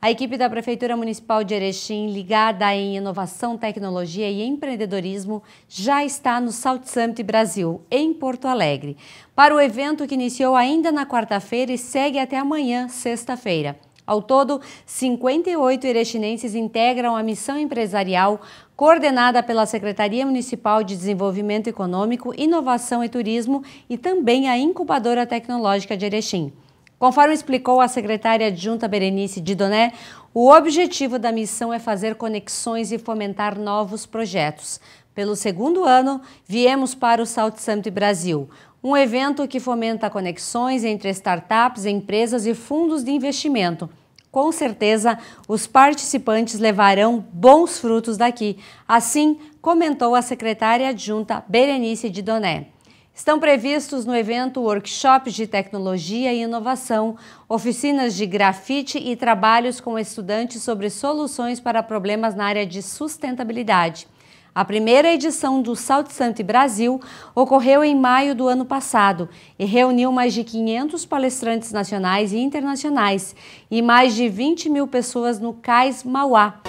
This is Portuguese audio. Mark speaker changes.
Speaker 1: A equipe da Prefeitura Municipal de Erechim, ligada em inovação, tecnologia e empreendedorismo, já está no South Summit Brasil, em Porto Alegre, para o evento que iniciou ainda na quarta-feira e segue até amanhã, sexta-feira. Ao todo, 58 erechinenses integram a missão empresarial coordenada pela Secretaria Municipal de Desenvolvimento Econômico, Inovação e Turismo e também a Incubadora Tecnológica de Erechim. Conforme explicou a secretária adjunta Berenice Didoné, o objetivo da missão é fazer conexões e fomentar novos projetos. Pelo segundo ano, viemos para o South Summit Brasil, um evento que fomenta conexões entre startups, empresas e fundos de investimento. Com certeza, os participantes levarão bons frutos daqui. Assim, comentou a secretária adjunta Berenice Didoné. Estão previstos no evento workshops de tecnologia e inovação, oficinas de grafite e trabalhos com estudantes sobre soluções para problemas na área de sustentabilidade. A primeira edição do Salto Santo Brasil ocorreu em maio do ano passado e reuniu mais de 500 palestrantes nacionais e internacionais e mais de 20 mil pessoas no Cais Mauá.